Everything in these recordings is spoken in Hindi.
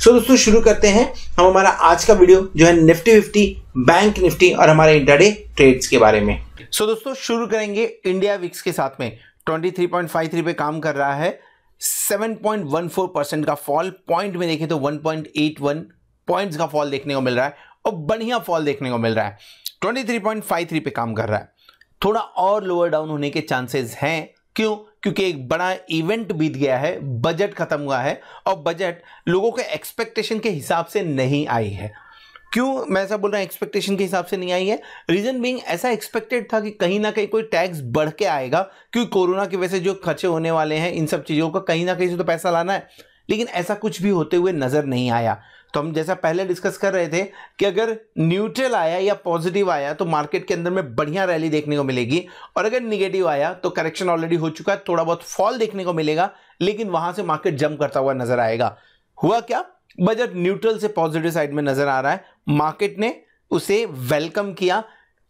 सो दोस्तों शुरू करते हैं हम हमारा आज का वीडियो जो है निफ्टी फिफ्टी बैंक निफ्टी और हमारे इंटरडे ट्रेड्स के बारे में सो दोस्तों शुरू करेंगे इंडिया विक्स के साथ में ट्वेंटी पे काम कर रहा है 7.14 परसेंट का फॉल पॉइंट में देखें तो 1.81 पॉइंट्स का फॉल देखने को मिल रहा है और बढ़िया फॉल देखने को मिल रहा है 23.53 पे काम कर रहा है थोड़ा और लोअर डाउन होने के चांसेस हैं क्यों क्योंकि एक बड़ा इवेंट बीत गया है बजट खत्म हुआ है और बजट लोगों के एक्सपेक्टेशन के हिसाब से नहीं आई है क्यों मैं ऐसा बोल रहा हूँ एक्सपेक्टेशन के हिसाब से नहीं आई है रीजन बीइंग ऐसा एक्सपेक्टेड था कि कहीं ना कहीं कोई टैक्स बढ़ के आएगा क्योंकि कोरोना की वजह से जो खर्चे होने वाले हैं इन सब चीज़ों का कहीं ना कहीं से तो पैसा लाना है लेकिन ऐसा कुछ भी होते हुए नज़र नहीं आया तो हम जैसा पहले डिस्कस कर रहे थे कि अगर न्यूट्रल आया या पॉजिटिव आया तो मार्केट के अंदर में बढ़िया रैली देखने को मिलेगी और अगर निगेटिव आया तो करेक्शन ऑलरेडी हो चुका है थोड़ा बहुत फॉल देखने को मिलेगा लेकिन वहां से मार्केट जम करता हुआ नजर आएगा हुआ क्या बजट न्यूट्रल से पॉजिटिव साइड में नजर आ रहा है मार्केट ने उसे वेलकम किया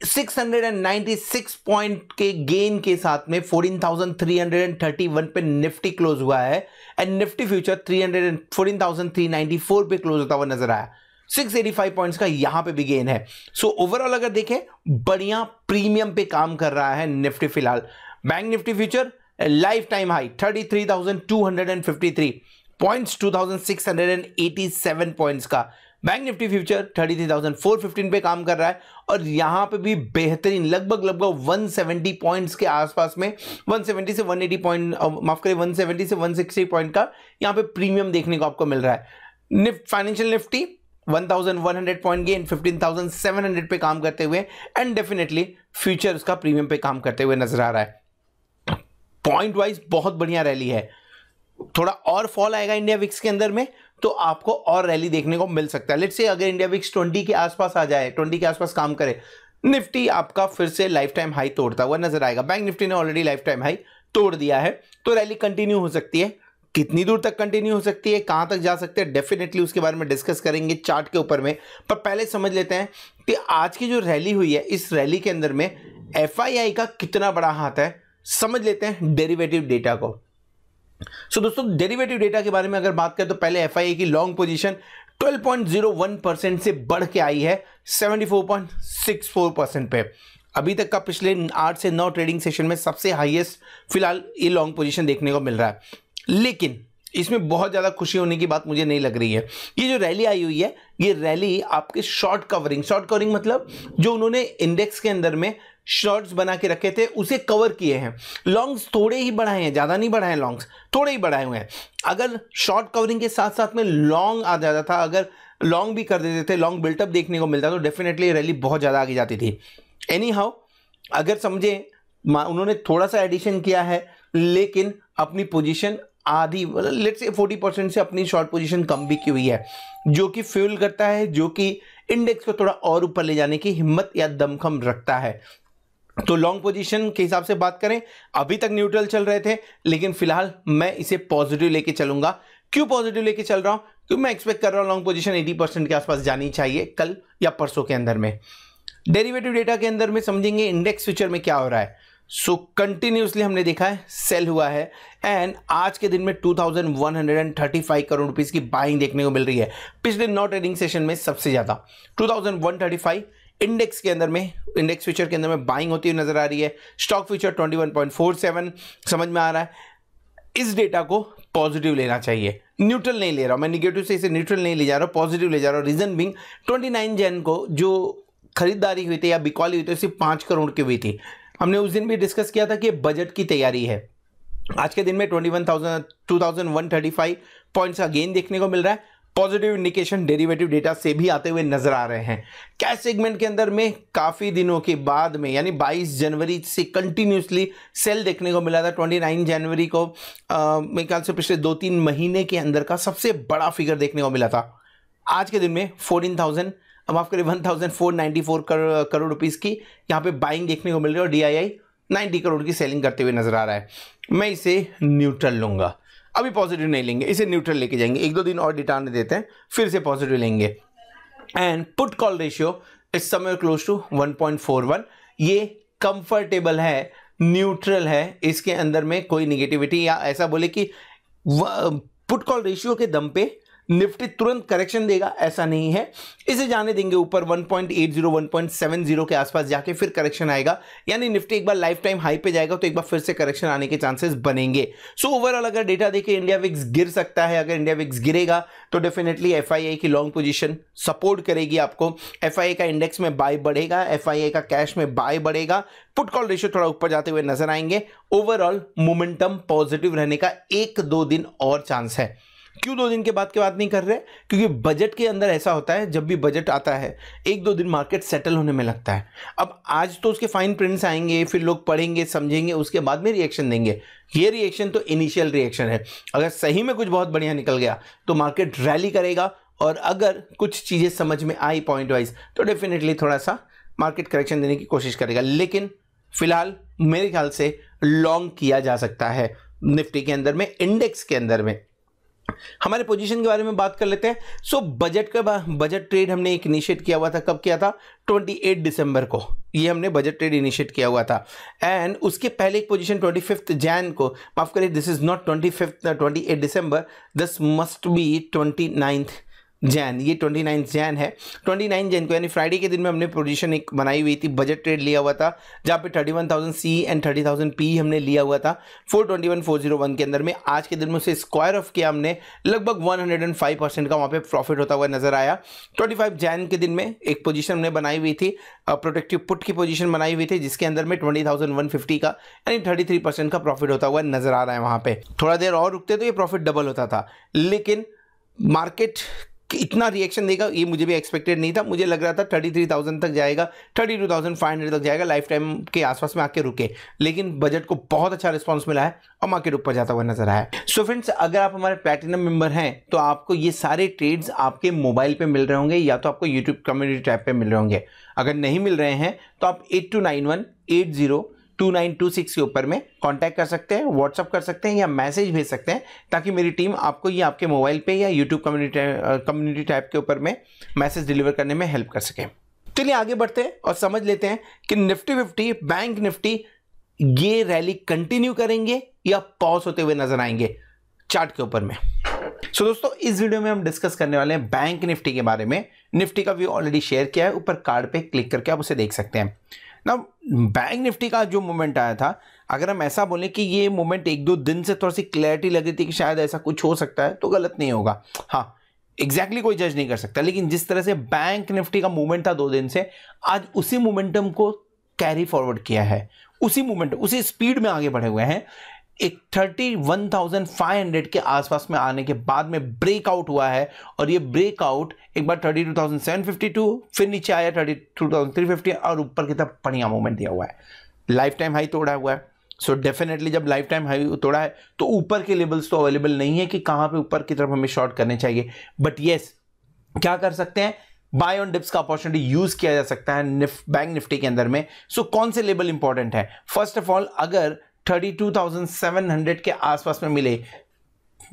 696 पॉइंट के गेन के साथ में 14,331 पे निफ्टी क्लोज हुआ है एंड निफ्टी फ्यूचर 300 14,394 पे क्लोज होता हुआ नजर आया 685 पॉइंट्स का यहां पे भी गेन है सो so, ओवरऑल अगर देखें बढ़िया प्रीमियम पे काम कर रहा है निफ्टी फिलहाल bank Nifty future lifetime high 33,253 points 2,687 points का bank Nifty future thirty three thousand four fifteen पे काम कर रहा है और यहां पे भी बेहतरीन लगभग लगभग 170 पॉइंट्स के आसपास में 170 से 180 पॉइंट माफ करें 170 से 160 पॉइंट का यहां पे प्रीमियम देखने को आपको मिल रहा है Nifty financial Nifty 1100 point gain 15,700 पे काम करते हुए एंड डेफिनेटली फ्यूचर उसका प्रीमियम पे काम करते हुए नजर आ रहा है पॉइंट वाइज बहुत बढ़िया रैली है थोड़ा और फॉल आएगा इंडिया विक्स के अंदर में तो आपको और रैली देखने को मिल सकता है लेट से अगर इंडिया विक्स ट्वेंटी के आसपास आ जाए ट्वेंटी के आसपास काम करे निफ्टी आपका फिर से लाइफ टाइम हाई तोड़ता हुआ नजर आएगा बैंक निफ्टी ने ऑलरेडी लाइफ टाइम हाई तोड़ दिया है तो रैली कंटिन्यू हो सकती है कितनी दूर तक कंटिन्यू हो सकती है कहां तक जा सकते हैं डेफिनेटली उसके बारे में डिस्कस करेंगे चार्ट के ऊपर में पर पहले समझ लेते हैं कि आज की जो रैली हुई है इस रैली के अंदर में एफ का कितना बड़ा हाथ है समझ लेते हैं डेरिवेटिव डेटा को सो so, दोस्तों डेरिवेटिव डेटा के बारे में अगर बात करें तो पहले एफ की लॉन्ग पोजीशन 12.01 परसेंट से बढ़ के आई है 74.64 परसेंट पे अभी तक का पिछले आठ से नौ ट्रेडिंग सेशन में सबसे हाईएस्ट फिलहाल ये लॉन्ग पोजीशन देखने को मिल रहा है लेकिन इसमें बहुत ज़्यादा खुशी होने की बात मुझे नहीं लग रही है ये जो रैली आई हुई है ये रैली आपके शॉर्ट कवरिंग शॉर्ट कवरिंग मतलब जो उन्होंने इंडेक्स के अंदर में शॉर्ट्स बना के रखे थे उसे कवर किए हैं लॉन्ग्स थोड़े ही बढ़ाए हैं ज़्यादा नहीं बढ़ाए लॉन्ग्स थोड़े ही बढ़ाए हुए हैं अगर शॉर्ट कवरिंग के साथ साथ में लॉन्ग आ जाता था अगर लॉन्ग भी कर देते थे लॉन्ग बिल्टअप देखने को मिलता तो डेफिनेटली रैली बहुत ज़्यादा आगे जाती थी एनी हाउ अगर समझे उन्होंने थोड़ा सा एडिशन किया है लेकिन अपनी पोजिशन आधी लेट से फोर्टी परसेंट से अपनी शॉर्ट पोजीशन कम भी की हुई है जो कि फ्यूल करता है जो कि इंडेक्स को थोड़ा और ऊपर ले जाने की हिम्मत या दमखम रखता है तो लॉन्ग पोजीशन के हिसाब से बात करें अभी तक न्यूट्रल चल रहे थे लेकिन फिलहाल मैं इसे पॉजिटिव लेके चलूंगा क्यों पॉजिटिव लेके चल रहा हूं क्योंकि मैं एक्सपेक्ट कर रहा हूं लॉन्ग पोजीशन 80 परसेंट के आसपास जानी चाहिए कल या परसों के अंदर में डेरिवेटिव डेटा के अंदर में समझेंगे इंडेक्स फ्यूचर में क्या हो रहा है सो so, कंटिन्यूसली हमने देखा है सेल हुआ है एंड आज के दिन में 2135 करोड़ रुपीस की बाइंग देखने को मिल रही है पिछले नौ ट्रेडिंग सेशन में सबसे ज़्यादा 2135 इंडेक्स के अंदर में इंडेक्स फ्यूचर के अंदर में बाइंग होती हुई नजर आ रही है स्टॉक फ्यूचर 21.47 समझ में आ रहा है इस डेटा को पॉजिटिव लेना चाहिए न्यूट्रल नहीं ले रहा हूं मैं निगेटिव से इसे न्यूट्रल नहीं ले जा रहा हूं पॉजिटिव ले जा रहा हूँ रीजन बिंग ट्वेंटी जैन को जो खरीदारी हुई थी या बिकॉली हुई थी सिर्फ पाँच करोड़ की हुई थी हमने उस दिन भी डिस्कस किया था कि बजट की तैयारी है आज के दिन में twenty one thousand two thousand one thirty five points का गेन देखने को मिल रहा है पॉजिटिव इंडिकेशन डेरिवेटिव डेटा से भी आते हुए नजर आ रहे हैं कैश सेगमेंट के अंदर में काफ़ी दिनों के बाद में यानी 22 जनवरी से कंटिन्यूसली सेल देखने को मिला था 29 जनवरी को मेरे ख्याल से पिछले दो तीन महीने के अंदर का सबसे बड़ा फिगर देखने को मिला था आज के दिन में फोर्टीन थाउजेंड माफ करिए one thousand four ninety four crore rupees की यहाँ पे बाइंग देखने को मिल रही है और D I I ninety crore की सेलिंग करते हुए नजर आ रहा है मैं इसे न्यूट्रल लूंगा अभी पॉजिटिव नहीं लेंगे इसे न्यूट्रल लेके जाएंगे एक दो दिन और डिटाने देते हैं फिर से पॉजिटिव लेंगे एंड पुट कॉल रेशियो इस समय क्लोज टू 1.41 ये कंफर्टेबल है न्यूट्रल है इसके अंदर में कोई निगेटिविटी या ऐसा बोले कि पुट कॉल रेशियो के दम पे निफ्टी तुरंत करेक्शन देगा ऐसा नहीं है इसे जाने देंगे ऊपर 1.80 1.70 के आसपास जाके फिर करेक्शन आएगा यानी निफ्टी एक बार लाइफ टाइम हाई पे जाएगा तो एक बार फिर से करेक्शन आने के चांसेस बनेंगे सो ओवरऑल अगर डेटा देखे इंडिया विक्स गिर सकता है अगर इंडिया विक्स गिरेगा तो डेफिनेटली एफ की लॉन्ग पोजिशन सपोर्ट करेगी आपको एफ का इंडेक्स में बाय बढ़ेगा एफ का कैश में बाय बढ़ेगा पुट कॉल रेशियो थोड़ा ऊपर जाते हुए नजर आएंगे ओवरऑल मोमेंटम पॉजिटिव रहने का एक दो दिन और चांस है क्यों दो दिन के बाद की बात नहीं कर रहे क्योंकि बजट के अंदर ऐसा होता है जब भी बजट आता है एक दो दिन मार्केट सेटल होने में लगता है अब आज तो उसके फाइन प्रिंट्स आएंगे फिर लोग पढ़ेंगे समझेंगे उसके बाद में रिएक्शन देंगे ये रिएक्शन तो इनिशियल रिएक्शन है अगर सही में कुछ बहुत बढ़िया निकल गया तो मार्केट रैली करेगा और अगर कुछ चीज़ें समझ में आई पॉइंट वाइज तो डेफिनेटली थोड़ा सा मार्केट करेक्शन देने की कोशिश करेगा लेकिन फिलहाल मेरे ख्याल से लॉन्ग किया जा सकता है निफ्टी के अंदर में इंडेक्स के अंदर में हमारे पोजीशन के बारे में बात कर लेते हैं सो बजट का बजट ट्रेड हमने एक इनिशिएट किया हुआ था कब किया था 28 दिसंबर को ये हमने बजट ट्रेड इनिशिएट किया हुआ था एंड उसके पहले एक पोजीशन 25 जैन को माफ करिए this is not 25 28 December this must be twenty Jan ये ट्वेंटी नाइन जैन है ट्वेंटी नाइन जैन को यानी फ्राइडे के दिन में हमने पोजीशन एक बनाई हुई थी बजट ट्रेड लिया हुआ था जहाँ पे thirty one thousand C and thirty thousand P हमने लिया हुआ था four twenty one four zero one के अंदर में आज के दिन में उसे स्क्वायर ऑफ किया हमने लगभग one hundred and five percent का वहाँ पे प्रॉफिट होता हुआ नजर आया ट्वेंटी फाइव जैन के दिन में एक पोजिशन हमने बनाई हुई थी प्रोटेक्टिव पुट की पोजिशन बनाई हुई थी जिसके अंदर में ट्वेंटी थाउजेंड वन फिफ्टी का यानी थर्टी थ्री परसेंट का प्रॉफिट होता हुआ नजर आ रहा है वहाँ पे थोड़ा देर और रुकते तो ये प्रॉफिट डबल होता था लेकिन मार्केट इतना रिएक्शन देगा ये मुझे भी एक्सपेक्टेड नहीं था मुझे लग रहा था थर्टी थ्री थाउजेंड तक जाएगा thirty two thousand five hundred तक जाएगा लाइफ टाइम के आसपास में आके रुके लेकिन बजट को बहुत अच्छा रिस्पांस मिला है और मार्केट ऊपर जाता हुआ नजर आया सो फ्रेंड्स अगर आप हमारे प्लेटिनम मेंबर हैं तो आपको ये सारे ट्रेड्स आपके मोबाइल पर मिल रहे होंगे या तो आपको यूट्यूब कम्युनिटी टैप पर मिल रहे होंगे अगर नहीं मिल रहे हैं तो आप eight two nine one eight zero 2926 के ऊपर में कांटेक्ट कर सकते हैं व्हाट्सअप कर सकते हैं या मैसेज भेज सकते हैं ताकि मेरी टीम आपको ये आपके मोबाइल पे या यूट्यूब कम्युनिटी कम्युनिटी टाइप के ऊपर में मैसेज डिलीवर करने में हेल्प कर सके चलिए आगे बढ़ते हैं और समझ लेते हैं कि निफ्टी फिफ्टी बैंक निफ्टी ये रैली कंटिन्यू करेंगे या पॉज होते हुए नजर आएंगे चार्ट के ऊपर में सो so, दोस्तों इस वीडियो में हम डिस्कस करने वाले हैं बैंक निफ्टी के बारे में निफ्टी का व्यू ऑलरेडी शेयर किया है ऊपर कार्ड पे क्लिक करके आप उसे देख सकते हैं ना बैंक निफ्टी का जो मूवमेंट आया था अगर हम ऐसा बोलें कि ये मूवमेंट एक दो दिन से थोड़ी सी क्लैरिटी लग रही थी कि शायद ऐसा कुछ हो सकता है तो गलत नहीं होगा हाँ एग्जैक्टली exactly कोई जज नहीं कर सकता लेकिन जिस तरह से बैंक निफ्टी का मूवमेंट था दो दिन से आज उसी मोमेंटम को कैरी फॉरवर्ड किया है उसी मूवमेंट उसी स्पीड में आगे बढ़े हुए हैं एक हंड्रेड के आसपास में आने के बाद में ब्रेकआउट हुआ है और ये ब्रेकआउट एक बार टू फिर नीचे आया फिफ्टी और ऊपर की तरफ बढ़िया मूवमेंट दिया हुआ है लाइफ टाइम हाई तोड़ा हुआ है सो so डेफिनेटली जब लाइफ टाइम हाई तोड़ा है तो ऊपर के लेवल्स तो अवेलेबल नहीं है कि कहाँ पे ऊपर की तरफ हमें शॉर्ट करने चाहिए बट येस क्या कर सकते हैं बाय ऑन डिप्स का अपॉर्चुनिटी यूज किया जा सकता है निफ, बैंक निफ्टी के अंदर में सो so, कौन से लेवल इंपॉर्टेंट है फर्स्ट ऑफ ऑल अगर thirty two thousand seven hundred के आसपास में मिले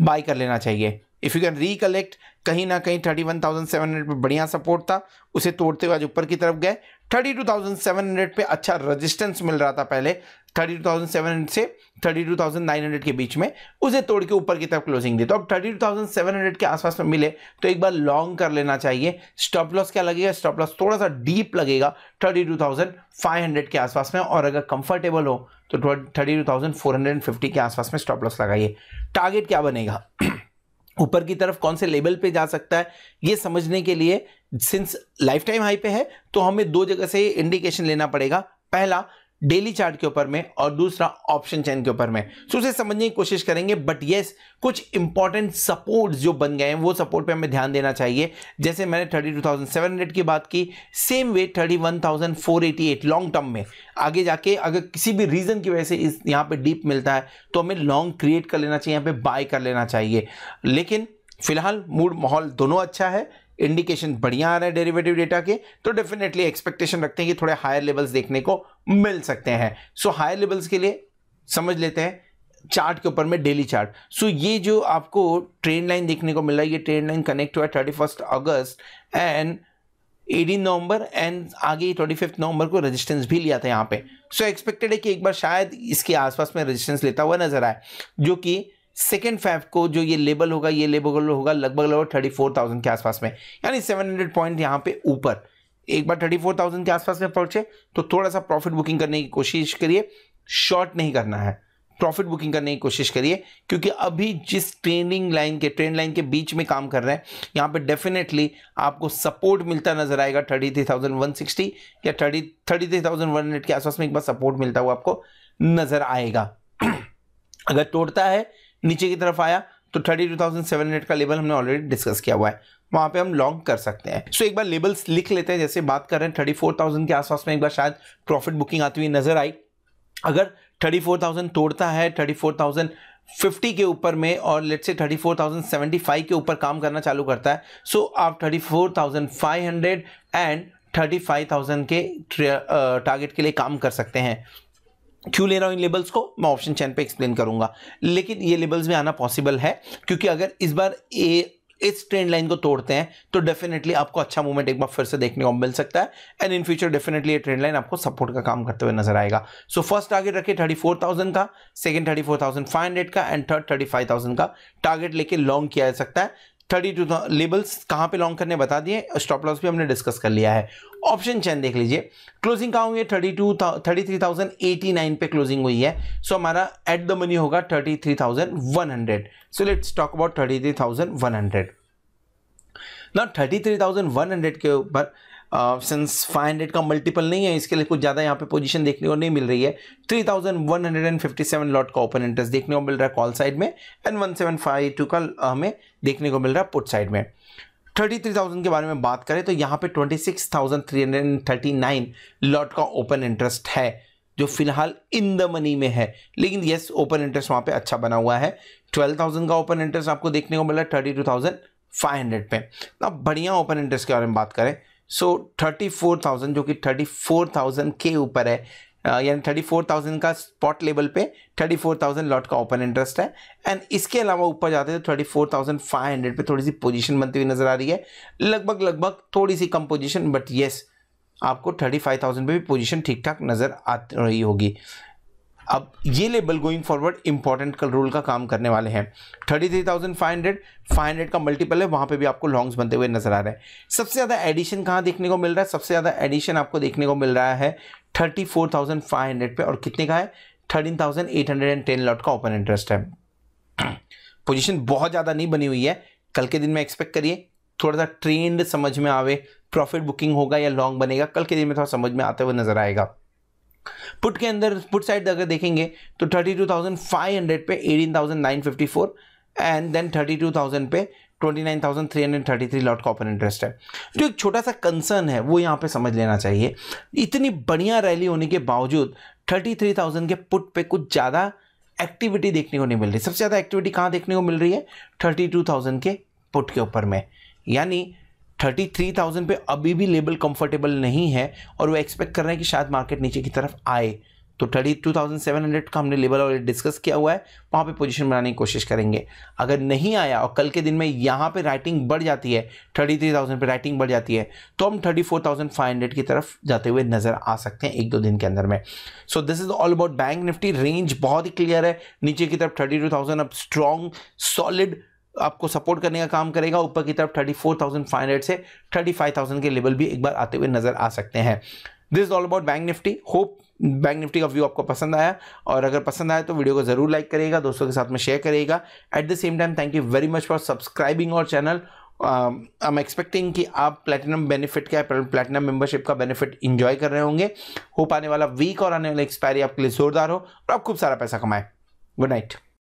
बाय कर लेना चाहिए इफ़ यू कैन रिकलेक्ट कहीं ना कहीं thirty one thousand seven hundred पर बढ़िया सपोर्ट था उसे तोड़ते हुए आज ऊपर की तरफ गए thirty two thousand seven hundred पर अच्छा रजिस्टेंस मिल रहा था पहले thirty two thousand seven hundred से thirty two thousand nine hundred के बीच में उसे तोड़ के ऊपर की तरफ क्लोजिंग दी तो अब thirty two thousand seven hundred के आसपास में मिले तो एक बार लॉन्ग कर लेना चाहिए स्टॉप लॉस क्या लगेगा स्टॉप लॉस थोड़ा सा डीप लगेगा thirty two thousand five hundred के आसपास में और अगर कंफर्टेबल हो तो thirty two thousand four hundred and fifty के आसपास में स्टॉप लॉस लगाइए टारगेट क्या बनेगा ऊपर की तरफ कौन से लेवल पे जा सकता है ये समझने के लिए सिंस लाइफ टाइम हाई पे है तो हमें दो जगह से इंडिकेशन लेना पड़ेगा पहला डेली चार्ट के ऊपर में और दूसरा ऑप्शन चैन के ऊपर में सो उसे समझने की कोशिश करेंगे बट येस कुछ इंपॉर्टेंट सपोर्ट्स जो बन गए हैं वो सपोर्ट पे हमें ध्यान देना चाहिए जैसे मैंने 32,700 की बात की सेम वे 31,488 लॉन्ग टर्म में आगे जाके अगर किसी भी रीज़न की वजह से इस यहाँ पे डीप मिलता है तो हमें लॉन्ग क्रिएट कर लेना चाहिए यहाँ पे बाय कर लेना चाहिए लेकिन फिलहाल मूड माहौल दोनों अच्छा है इंडिकेशन बढ़िया आ रहे हैं डेरिवेटिव डेटा के तो डेफिनेटली एक्सपेक्टेशन रखते हैं कि थोड़े हायर लेवल्स देखने को मिल सकते हैं सो हायर लेवल्स के लिए समझ लेते हैं चार्ट के ऊपर में डेली चार्ट सो ये जो आपको ट्रेन लाइन देखने को मिल रहा है ये ट्रेन लाइन कनेक्ट हुआ thirty first August and eighteen November and आगे ट्वेंटी फिफ्थ नवंबर को रेजिस्टेंस भी लिया था यहाँ पे सो so, एक्सपेक्टेड है कि एक बार शायद इसके आसपास में रेजिस्टेंस लेता हुआ नजर आए जो कि सेकेंड फैब को जो ये लेबल होगा ये लेबल होगा लगभग लगभग थर्टी फोर थाउजेंड के आसपास में यानी सेवन हंड्रेड पॉइंट यहाँ पे ऊपर एक बार थर्टी फोर थाउजेंड के आसपास में पहुंचे तो थोड़ा सा प्रॉफिट बुकिंग करने की कोशिश करिए शॉर्ट नहीं करना है प्रॉफिट बुकिंग करने की कोशिश करिए क्योंकि अभी जिस ट्रेंडिंग लाइन के ट्रेंड लाइन के बीच में काम कर रहे हैं यहाँ पे डेफिनेटली आपको सपोर्ट मिलता नजर आएगा thirty three thousand one sixty या thirty thirty three thousand one hundred के आसपास में एक बार सपोर्ट मिलता हुआ आपको नजर आएगा अगर तोड़ता है नीचे की तरफ आया तो thirty two thousand seven hundred का लेवल हमने ऑलरेडी डिस्कस किया हुआ है वहां पे हम लॉन्ग कर सकते हैं सो so, एक बार लेबल्स लिख लेते हैं जैसे बात कर रहे हैं थर्टी फोर थाउजेंड के आसपास में एक बार शायद प्रॉफिट बुकिंग आती हुई नजर आई अगर थर्टी फोर थाउजेंड तोड़ता है थर्टी फोर थाउजेंड फिफ्टी के ऊपर में और लेट से thirty four thousand seventy five के ऊपर काम करना चालू करता है सो so, आप thirty four thousand five hundred and thirty five thousand के टारगेट uh, के लिए काम कर सकते हैं क्यों ले रहा हूँ इन लेबल्स को मैं ऑप्शन चैन पे एक्सप्लेन करूंगा लेकिन ये लेबल्स में आना पॉसिबल है क्योंकि अगर इस बार ए इस ट्रेंड लाइन को तोड़ते हैं तो डेफिनेटली आपको अच्छा मूवमेंट एक बार फिर से देखने को मिल सकता है एंड इन फ्यूचर डेफिनेटली ये ट्रेंड लाइन आपको सपोर्ट का काम करते हुए नजर आएगा सो फर्स्ट टारगेट रखे थर्टी फोर थाउजेंड का second thirty four thousand five hundred का and third thirty five thousand का टारगेट लेके लॉन्ग किया जा सकता है थर्टी टू लेबल्स कहाँ पे लॉन्ग करने बता दिए स्टॉप लॉस भी हमने डिस्कस कर लिया है ऑप्शन चैन देख लीजिए क्लोजिंग कहाँ हुई है thirty two thirty three thousand eighty nine पे क्लोजिंग हुई है सो so, हमारा एट द मनी होगा thirty three thousand one hundred so let's talk about thirty three thousand one hundred ना thirty three thousand one hundred के ऊपर सिंस फाइव हंड्रेड का मल्टीपल नहीं है इसके लिए कुछ ज़्यादा यहाँ पे पोजीशन देखने को नहीं मिल रही है three thousand one hundred and fifty seven lot का ओपन इंटरेस्ट देखने को मिल रहा है कॉल साइड में and one seven five two का uh, हमें देखने को मिल रहा है पुट साइड में थर्टी थ्री थाउजेंड के बारे में बात करें तो यहाँ पे twenty six thousand three hundred and thirty nine lot का ओपन इंटरेस्ट है जो फिलहाल इन द मनी में है लेकिन येस ओपन इंटरेस्ट वहाँ पे अच्छा बना हुआ है ट्वेल्व थाउजेंड का ओपन इंटरेस्ट आपको देखने को मिल रहा है thirty two thousand five hundred पे अब बढ़िया ओपन इंटरेस्ट के बारे में बात करें सो थर्टी फोर थाउजेंड जो कि थर्टी फोर थाउजेंड के ऊपर है यानी थर्टी फोर थाउजेंड का स्पॉट लेवल पे थर्टी फोर थाउजेंड लॉट का ओपन इंटरेस्ट है एंड इसके अलावा ऊपर जाते हैं तो thirty four thousand five hundred पर थोड़ी सी पोजीशन बनती हुई नजर आ रही है लगभग लगभग थोड़ी सी कम पोजिशन बट येस आपको थर्टी फाइव थाउजेंड पर भी पोजिशन ठीक ठाक नज़र आ रही होगी अब ये लेबल गोइंग फॉरवर्ड इंपॉर्टेंट रोल का काम करने वाले हैं thirty three thousand five hundred five hundred का मल्टीपल है वहाँ पे भी आपको लॉन्ग्स बनते हुए नजर आ रहे हैं सबसे ज़्यादा एडिशन कहाँ देखने को मिल रहा है सबसे ज़्यादा एडिशन आपको देखने को मिल रहा है thirty four thousand five hundred पे और कितने का है thirteen thousand eight hundred and ten lot का ओपन इंटरेस्ट है पोजिशन बहुत ज़्यादा नहीं बनी हुई है कल के दिन में एक्सपेक्ट करिए थोड़ा सा ट्रेंड समझ में आवे प्रॉफिट बुकिंग होगा या लॉन्ग बनेगा कल के दिन में थोड़ा समझ में आते हुए नजर आएगा पुट के अंदर पुट साइड अगर देखेंगे तो thirty two thousand five hundred पे eighteen thousand nine fifty four and then thirty two thousand पे twenty nine thousand three hundred thirty three lot का ओपन इंटरेस्ट है जो तो एक छोटा सा कंसर्न है वो यहाँ पे समझ लेना चाहिए इतनी बढ़िया रैली होने के बावजूद थर्टी थ्री थाउजेंड के पुट पे कुछ ज़्यादा एक्टिविटी देखने को नहीं मिल रही सबसे ज़्यादा एक्टिविटी कहाँ देखने को मिल रही है थर्टी टू थाउजेंड के पुट के ऊपर में यानी थर्टी थ्री थाउजेंड पर अभी भी लेबल कंफर्टेबल नहीं है और वो एक्सपेक्ट कर रहे हैं कि शायद मार्केट नीचे की तरफ आए तो thirty two thousand seven hundred का हमने लेबल ऑलरेडी डिस्कस किया हुआ है वहाँ पे पोजीशन बनाने की कोशिश करेंगे अगर नहीं आया और कल के दिन में यहाँ पे राइटिंग बढ़ जाती है थर्टी थ्री थाउजेंड पर राइटिंग बढ़ जाती है तो हम thirty four thousand five hundred की तरफ जाते हुए नज़र आ सकते हैं एक दो दिन के अंदर में so this is all about bank Nifty range बहुत ही क्लियर है नीचे की तरफ थर्टी टू थाउजेंड अब स्ट्रॉन्ग सॉलिड आपको सपोर्ट करने का काम करेगा ऊपर की तरफ 34,500 से 35,000 के लेवल भी एक बार आते हुए नजर आ सकते हैं this all about bank Nifty hope bank Nifty का व्यू आपको पसंद आया और अगर पसंद आया तो वीडियो को जरूर लाइक करेगा दोस्तों के साथ में शेयर करिएगा at the same time thank you very much for subscribing और चैनल आई एम एक्सपेक्टिंग कि आप प्लेटिनम बेनिफिट का प्लेटिनम मेंबरशिप का बेनिफिट इंजॉय कर रहे होंगे होप आने वाला वीक और आने वाला एक्सपायरी आपके लिए जोरदार हो और आप खूब सारा पैसा कमाएं गुड नाइट